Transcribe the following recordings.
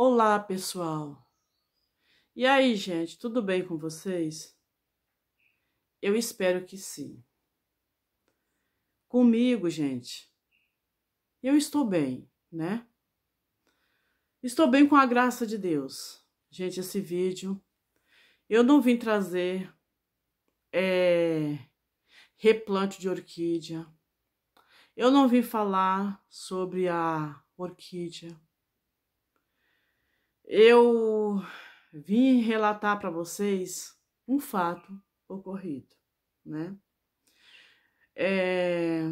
Olá, pessoal! E aí, gente, tudo bem com vocês? Eu espero que sim. Comigo, gente, eu estou bem, né? Estou bem com a graça de Deus. Gente, esse vídeo eu não vim trazer é, replante de orquídea. Eu não vim falar sobre a orquídea eu vim relatar para vocês um fato ocorrido, né? É...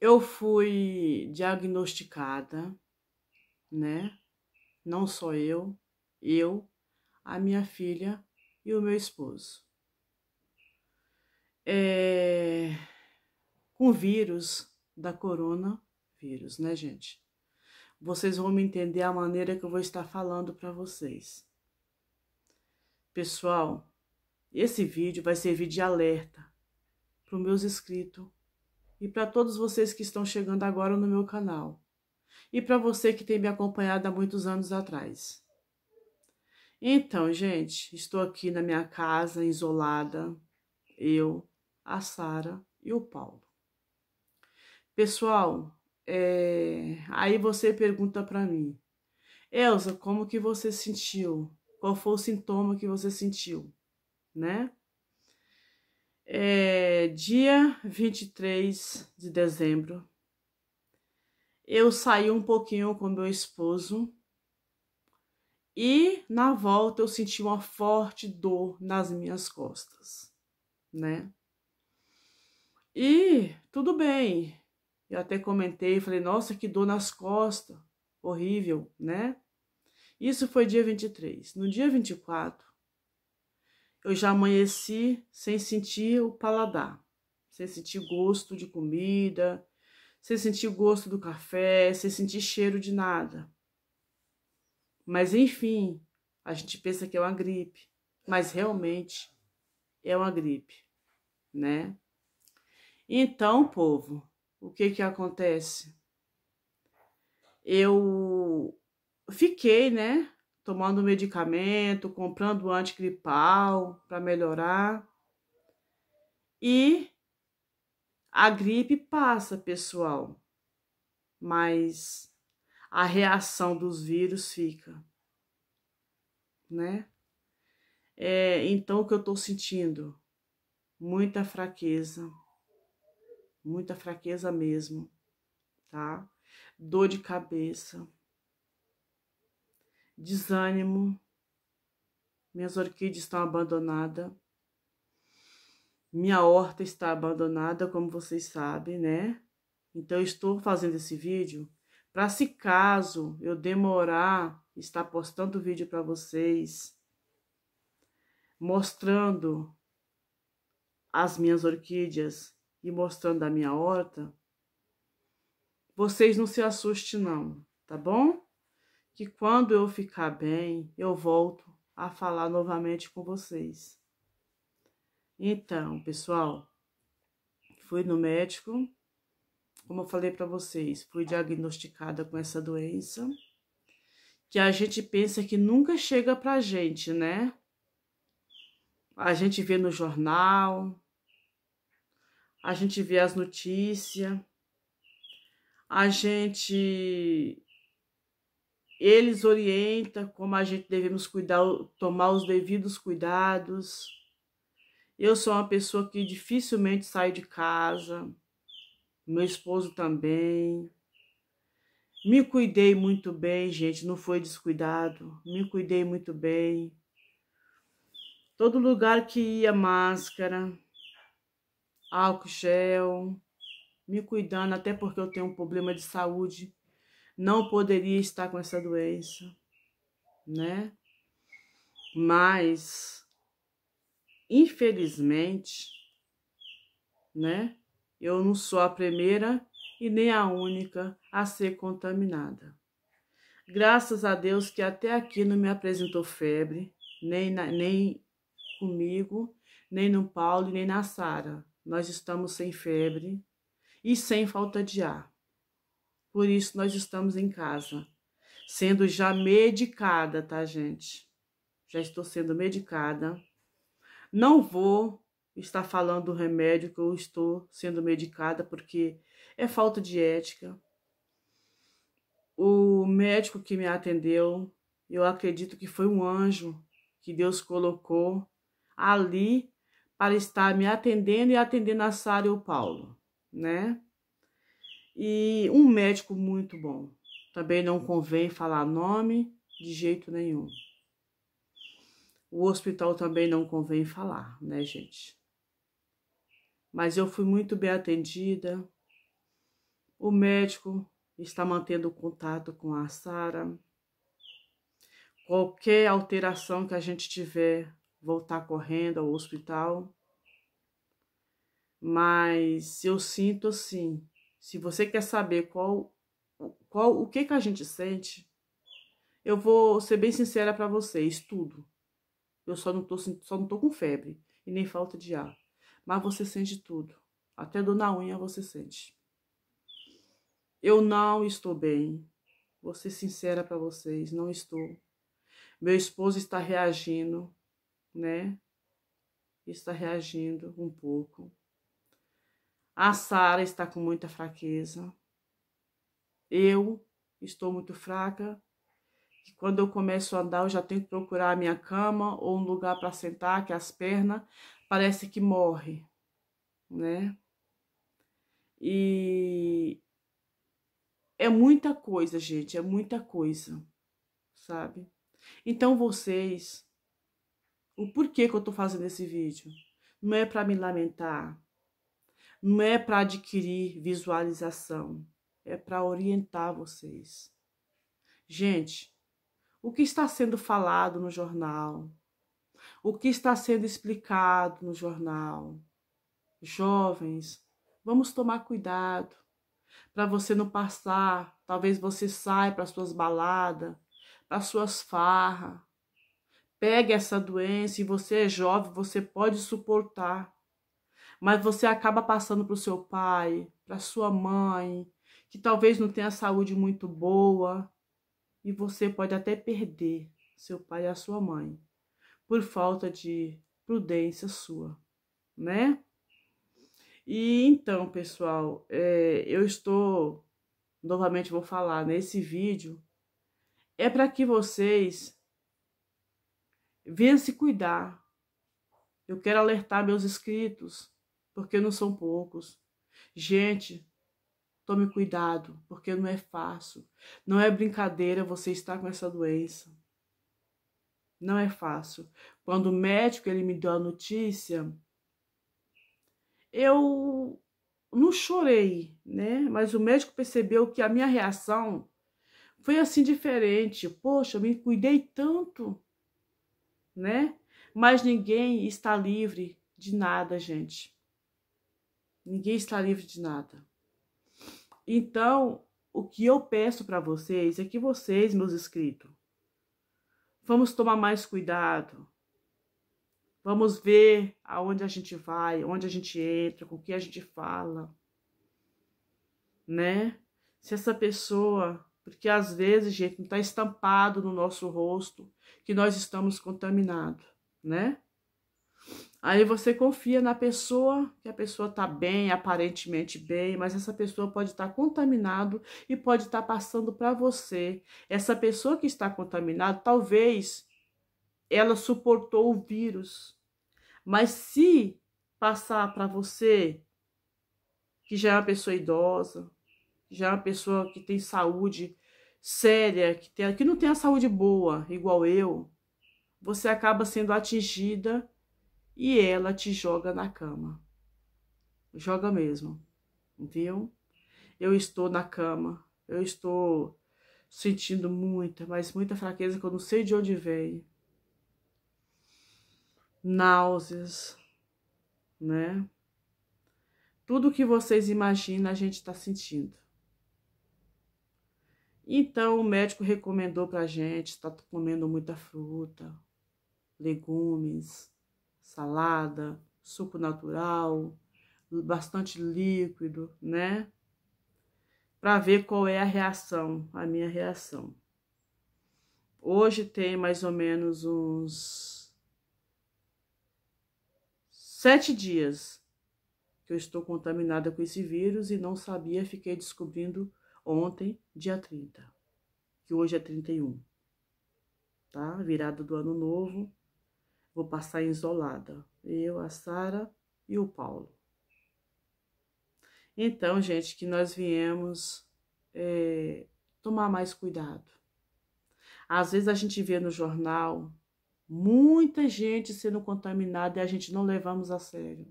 Eu fui diagnosticada, né? Não só eu, eu, a minha filha e o meu esposo. É... Com vírus da coronavírus, né, gente? vocês vão me entender a maneira que eu vou estar falando para vocês. Pessoal, esse vídeo vai servir de alerta para os meus inscritos e para todos vocês que estão chegando agora no meu canal e para você que tem me acompanhado há muitos anos atrás. Então, gente, estou aqui na minha casa, isolada, eu, a Sara e o Paulo. Pessoal, é... Aí você pergunta para mim, Elsa, como que você sentiu? Qual foi o sintoma que você sentiu, né? É, dia 23 de dezembro, eu saí um pouquinho com meu esposo e na volta eu senti uma forte dor nas minhas costas, né? E tudo bem, eu até comentei, falei, nossa, que dor nas costas, horrível, né? Isso foi dia 23. No dia 24, eu já amanheci sem sentir o paladar, sem sentir gosto de comida, sem sentir gosto do café, sem sentir cheiro de nada. Mas enfim, a gente pensa que é uma gripe, mas realmente é uma gripe, né? Então, povo, o que que acontece? Eu fiquei, né, tomando medicamento, comprando antigripal para melhorar. E a gripe passa, pessoal, mas a reação dos vírus fica, né? É, então, o que eu estou sentindo? Muita fraqueza, muita fraqueza mesmo, tá? Dor de cabeça, desânimo, minhas orquídeas estão abandonadas, minha horta está abandonada, como vocês sabem, né? Então, estou fazendo esse vídeo para se caso eu demorar, estar postando o vídeo para vocês, mostrando as minhas orquídeas, e mostrando a minha horta, vocês não se assustem não, tá bom? Que quando eu ficar bem, eu volto a falar novamente com vocês. Então, pessoal, fui no médico, como eu falei para vocês, fui diagnosticada com essa doença que a gente pensa que nunca chega pra gente, né? A gente vê no jornal, a gente vê as notícias, a gente. Eles orienta como a gente devemos cuidar, tomar os devidos cuidados. Eu sou uma pessoa que dificilmente sai de casa, meu esposo também. Me cuidei muito bem, gente, não foi descuidado. Me cuidei muito bem. Todo lugar que ia máscara, álcool gel, me cuidando, até porque eu tenho um problema de saúde. Não poderia estar com essa doença, né? Mas, infelizmente, né? Eu não sou a primeira e nem a única a ser contaminada. Graças a Deus que até aqui não me apresentou febre, nem, na, nem comigo, nem no Paulo, nem na Sara nós estamos sem febre e sem falta de ar. Por isso, nós estamos em casa, sendo já medicada, tá, gente? Já estou sendo medicada. Não vou estar falando do remédio que eu estou sendo medicada, porque é falta de ética. O médico que me atendeu, eu acredito que foi um anjo que Deus colocou ali para estar me atendendo e atendendo a Sara e o Paulo, né? E um médico muito bom. Também não convém falar nome de jeito nenhum. O hospital também não convém falar, né, gente? Mas eu fui muito bem atendida. O médico está mantendo contato com a Sara. Qualquer alteração que a gente tiver voltar correndo ao hospital. Mas eu sinto assim, se você quer saber qual qual o que que a gente sente, eu vou ser bem sincera para vocês, tudo. Eu só não tô só não tô com febre e nem falta de ar, mas você sente tudo. Até dor na unha você sente. Eu não estou bem. Vou ser sincera para vocês, não estou. Meu esposo está reagindo né? Está reagindo um pouco. A Sara está com muita fraqueza. Eu estou muito fraca. E quando eu começo a andar, eu já tenho que procurar a minha cama ou um lugar para sentar, que é as pernas parece que morre, né? E é muita coisa, gente, é muita coisa, sabe? Então vocês o porquê que eu tô fazendo esse vídeo. Não é para me lamentar, não é para adquirir visualização, é para orientar vocês. Gente, o que está sendo falado no jornal, o que está sendo explicado no jornal. Jovens, vamos tomar cuidado para você não passar. Talvez você saia para suas baladas, para suas farras, Pegue essa doença e você é jovem, você pode suportar. Mas você acaba passando para o seu pai, para sua mãe, que talvez não tenha saúde muito boa, e você pode até perder seu pai e a sua mãe por falta de prudência sua, né? E então, pessoal, é, eu estou novamente vou falar nesse vídeo é para que vocês Venha se cuidar. Eu quero alertar meus inscritos, porque não são poucos. Gente, tome cuidado, porque não é fácil. Não é brincadeira você estar com essa doença. Não é fácil. Quando o médico ele me deu a notícia, eu não chorei, né? Mas o médico percebeu que a minha reação foi assim diferente. Poxa, eu me cuidei tanto né? Mas ninguém está livre de nada, gente. Ninguém está livre de nada. Então, o que eu peço para vocês é que vocês, meus inscritos, vamos tomar mais cuidado. Vamos ver aonde a gente vai, onde a gente entra, com o que a gente fala, né? Se essa pessoa porque às vezes, gente, não está estampado no nosso rosto que nós estamos contaminados, né? Aí você confia na pessoa, que a pessoa está bem, aparentemente bem, mas essa pessoa pode estar tá contaminado e pode estar tá passando para você. Essa pessoa que está contaminada, talvez ela suportou o vírus. Mas se passar para você, que já é uma pessoa idosa, já é uma pessoa que tem saúde séria, que, tem, que não tem a saúde boa, igual eu, você acaba sendo atingida e ela te joga na cama. Joga mesmo, entendeu Eu estou na cama, eu estou sentindo muita, mas muita fraqueza que eu não sei de onde vem. Náuseas, né? Tudo que vocês imaginam a gente está sentindo. Então, o médico recomendou pra gente estar tá comendo muita fruta, legumes, salada, suco natural, bastante líquido, né? Para ver qual é a reação, a minha reação. Hoje tem mais ou menos uns sete dias que eu estou contaminada com esse vírus e não sabia, fiquei descobrindo ontem, dia 30, que hoje é 31, tá? Virada do ano novo, vou passar isolada. Eu, a Sara e o Paulo. Então, gente, que nós viemos é, tomar mais cuidado. Às vezes a gente vê no jornal muita gente sendo contaminada e a gente não levamos a sério.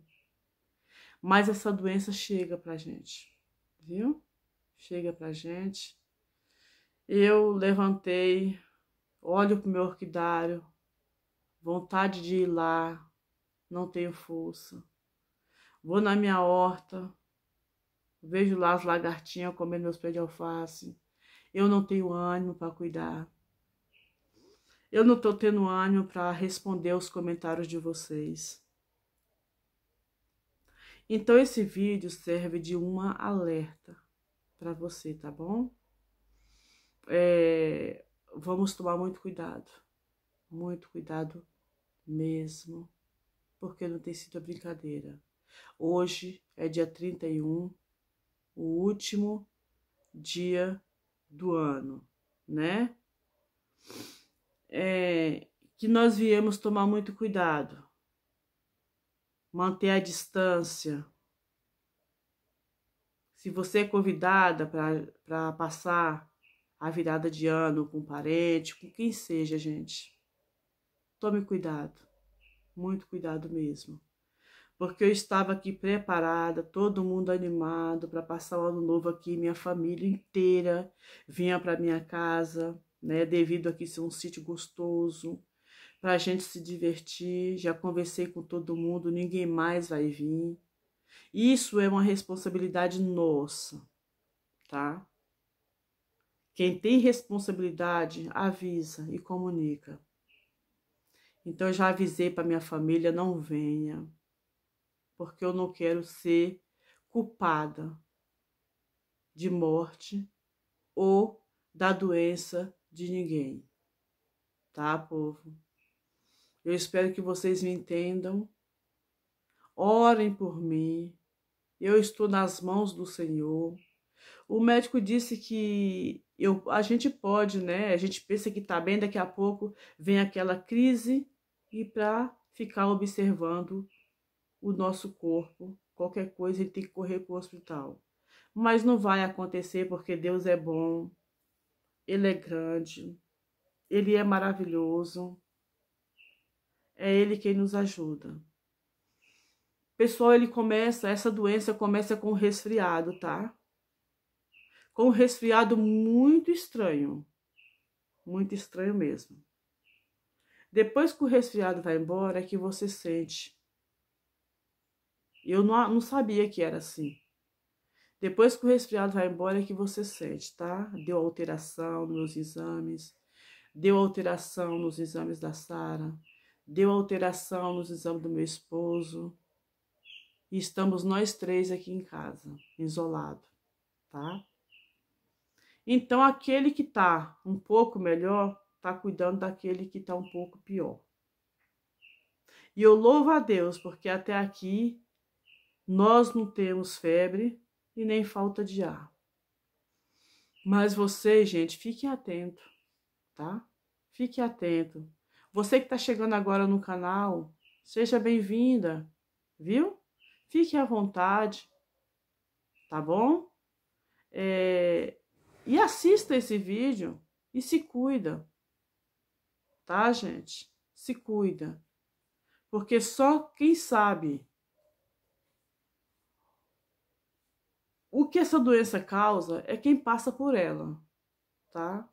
Mas essa doença chega pra gente, viu? chega pra gente. Eu levantei, olho pro meu orquidário, vontade de ir lá, não tenho força. Vou na minha horta, vejo lá as lagartinhas comendo meus pés de alface. Eu não tenho ânimo para cuidar. Eu não estou tendo ânimo para responder os comentários de vocês. Então esse vídeo serve de uma alerta para você, tá bom? É, vamos tomar muito cuidado, muito cuidado mesmo, porque não tem sido brincadeira. Hoje é dia 31, o último dia do ano, né? É, que nós viemos tomar muito cuidado, manter a distância, se você é convidada para passar a virada de ano com um parente, com quem seja, gente, tome cuidado, muito cuidado mesmo. Porque eu estava aqui preparada, todo mundo animado para passar o ano novo aqui, minha família inteira vinha para minha casa, né? Devido aqui ser é um sítio gostoso, para a gente se divertir. Já conversei com todo mundo, ninguém mais vai vir. Isso é uma responsabilidade nossa, tá? Quem tem responsabilidade avisa e comunica. Então eu já avisei para minha família não venha, porque eu não quero ser culpada de morte ou da doença de ninguém. Tá, povo? Eu espero que vocês me entendam Orem por mim. Eu estou nas mãos do Senhor. O médico disse que eu, a gente pode, né? A gente pensa que tá bem, daqui a pouco vem aquela crise e para ficar observando o nosso corpo, qualquer coisa ele tem que correr para o hospital. Mas não vai acontecer porque Deus é bom, Ele é grande, Ele é maravilhoso, é Ele quem nos ajuda. Pessoal, ele começa, essa doença começa com resfriado, tá? Com um resfriado muito estranho. Muito estranho mesmo. Depois que o resfriado vai embora, é que você sente. Eu não, não sabia que era assim. Depois que o resfriado vai embora, é que você sente, tá? Deu alteração nos exames, deu alteração nos exames da Sara, deu alteração nos exames do meu esposo e estamos nós três aqui em casa, isolado, tá? Então aquele que tá um pouco melhor tá cuidando daquele que tá um pouco pior. E eu louvo a Deus porque até aqui nós não temos febre e nem falta de ar. Mas você, gente, fique atento, tá? Fique atento. Você que tá chegando agora no canal, seja bem-vinda, viu? Fique à vontade, tá bom? É, e assista esse vídeo e se cuida, tá, gente? Se cuida, porque só quem sabe o que essa doença causa é quem passa por ela, tá?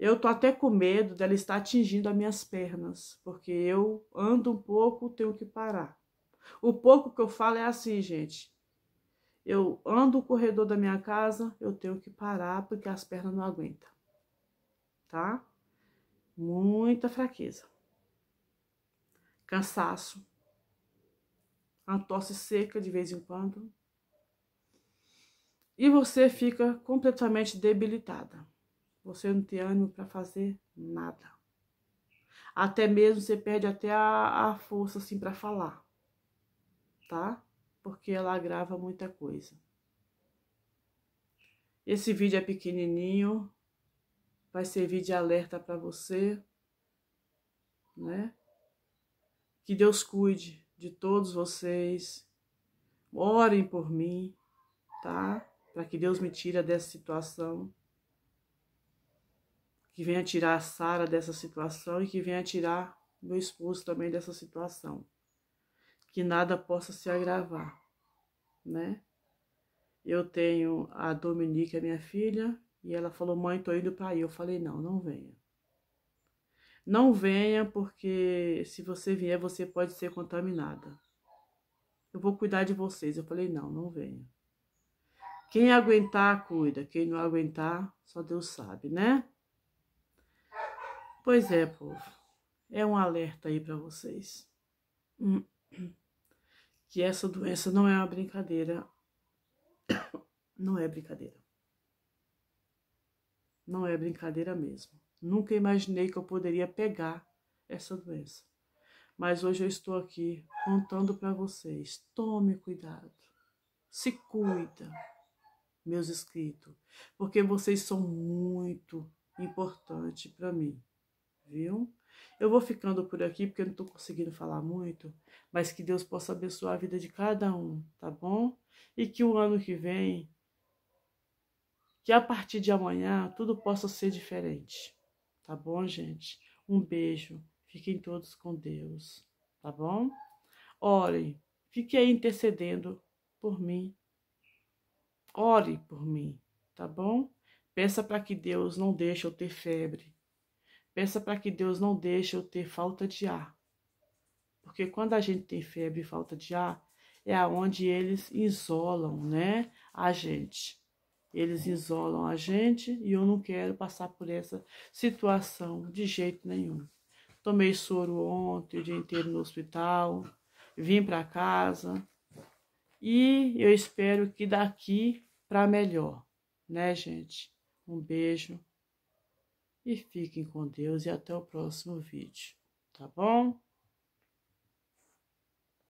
Eu tô até com medo dela estar atingindo as minhas pernas, porque eu ando um pouco, tenho que parar. O pouco que eu falo é assim, gente. Eu ando o corredor da minha casa, eu tenho que parar porque as pernas não aguentam. Tá? Muita fraqueza. Cansaço. Uma tosse seca de vez em quando. E você fica completamente debilitada. Você não tem ânimo para fazer nada. Até mesmo você perde até a, a força assim para falar tá? Porque ela agrava muita coisa. Esse vídeo é pequenininho, vai servir de alerta para você, né? Que Deus cuide de todos vocês. Orem por mim, tá? Para que Deus me tire dessa situação. Que venha tirar a Sara dessa situação e que venha tirar meu esposo também dessa situação que nada possa se agravar, né? Eu tenho a Dominique, a minha filha, e ela falou: "Mãe, tô indo para aí". Eu falei: "Não, não venha". Não venha porque se você vier, você pode ser contaminada. Eu vou cuidar de vocês. Eu falei: "Não, não venha". Quem aguentar, cuida. Quem não aguentar, só Deus sabe, né? Pois é, povo. É um alerta aí para vocês. Hum. que essa doença não é uma brincadeira. Não é brincadeira. Não é brincadeira mesmo. Nunca imaginei que eu poderia pegar essa doença. Mas hoje eu estou aqui contando para vocês. Tome cuidado. Se cuida, meus inscritos, porque vocês são muito importantes para mim viu? Eu vou ficando por aqui porque eu não tô conseguindo falar muito, mas que Deus possa abençoar a vida de cada um, tá bom? E que o ano que vem, que a partir de amanhã, tudo possa ser diferente, tá bom, gente? Um beijo, fiquem todos com Deus, tá bom? Orem, fique aí intercedendo por mim, ore por mim, tá bom? Peça para que Deus não deixe eu ter febre, Peça para que Deus não deixe eu ter falta de ar. Porque quando a gente tem febre e falta de ar, é aonde eles isolam, né, a gente. Eles isolam a gente e eu não quero passar por essa situação de jeito nenhum. Tomei soro ontem, o dia inteiro no hospital, vim para casa e eu espero que daqui para melhor, né, gente? Um beijo e fiquem com Deus e até o próximo vídeo, tá bom?